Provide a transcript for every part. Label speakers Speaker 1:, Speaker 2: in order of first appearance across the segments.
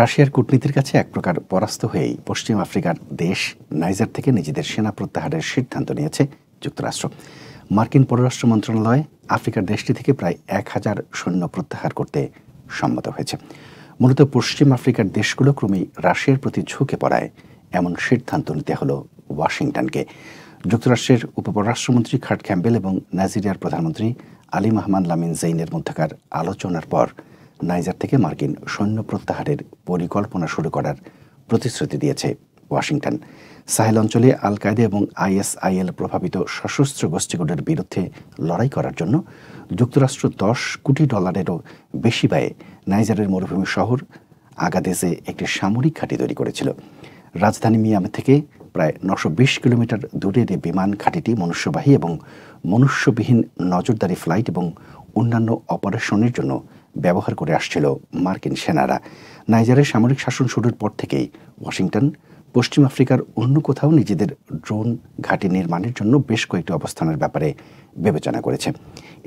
Speaker 1: রাশিয়ার কূটনীতির কাছে এক প্রকার পরাস্ত হয়েই পশ্চিম আফ্রিকার দেশ নাইজার থেকে নিজেদের সেনা প্রত্যাহারের সিদ্ধান্ত নিয়েছে যুক্তরাষ্ট্র মার্কিন পররাষ্ট্র মন্ত্রণালয় আফ্রিকার দেশটি থেকে প্রায় এক হাজার সৈন্য প্রত্যাহার করতে সম্মত হয়েছে মূলত পশ্চিম আফ্রিকার দেশগুলো ক্রমেই রাশিয়ার প্রতি ঝুঁকে পড়ায় এমন সিদ্ধান্ত নিতে হলো ওয়াশিংটনকে যুক্তরাষ্ট্রের উপপররাষ্ট্রমন্ত্রী খাট ক্যাম্বেল এবং নাইজেরিয়ার প্রধানমন্ত্রী আলী মাহমান লামিন জেইনের মধ্যকার আলোচনার পর নাইজার থেকে মার্কিন সৈন্য প্রত্যাহারের পরিকল্পনা শুরু করার প্রতিশ্রুতি দিয়েছে ওয়াশিংটন সাহেল অঞ্চলে আল কায়দা এবং আইএসআইএল প্রভাবিত সশস্ত্র গোষ্ঠীগুলোর বিরুদ্ধে লড়াই করার জন্য যুক্তরাষ্ট্র দশ কোটি ডলারেরও বেশি ব্যয়ে নাইজারের মরুভূমি শহর আগাদেশে একটি সামরিক ঘাঁটি তৈরি করেছিল রাজধানী মিয়াম থেকে প্রায় নশো বিশ কিলোমিটার দূরের এই বিমান ঘাঁটিটি মনুষ্যবাহী এবং মনুষ্যবিহীন নজরদারি ফ্লাইট এবং অন্যান্য অপারেশনের জন্য ব্যবহার করে আসছিল মার্কিন সেনারা নাইজারের সামরিক শাসন শুরুর পর থেকেই ওয়াশিংটন পশ্চিম আফ্রিকার অন্য কোথাও নিজেদের ড্রোন ঘাঁটি নির্মাণের জন্য বেশ কয়েকটি অবস্থানের ব্যাপারে বিবেচনা করেছে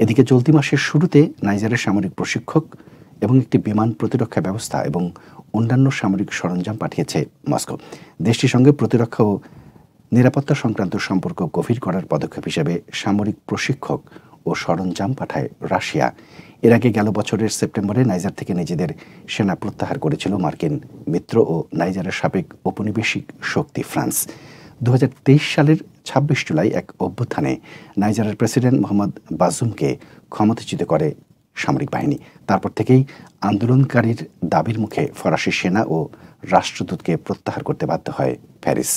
Speaker 1: এদিকে চলতি মাসের শুরুতে নাইজারের সামরিক প্রশিক্ষক এবং একটি বিমান প্রতিরক্ষা ব্যবস্থা এবং অন্যান্য সামরিক সরঞ্জাম পাঠিয়েছে মস্কো দেশটির সঙ্গে প্রতিরক্ষা ও নিরাপত্তা সংক্রান্ত সম্পর্ক গভীর করার পদক্ষেপ হিসেবে সামরিক প্রশিক্ষক ও সরঞ্জাম পাঠায় রাশিয়া এর আগে গেল বছরের সেপ্টেম্বরে নাইজার থেকে নিজেদের সেনা প্রত্যাহার করেছিল মার্কিন মিত্র ও নাইজারের সাবেক ঔপনিবেশিক শক্তি ফ্রান্স দু সালের ২৬ জুলাই এক অভ্যুত্থানে নাইজারের প্রেসিডেন্ট মোহাম্মদ বাজুমকে ক্ষমতাচ্যুত করে সামরিক বাহিনী তারপর থেকেই আন্দোলনকারীর দাবির মুখে ফরাসি সেনা ও রাষ্ট্রদূতকে প্রত্যাহার করতে বাধ্য হয় প্যারিস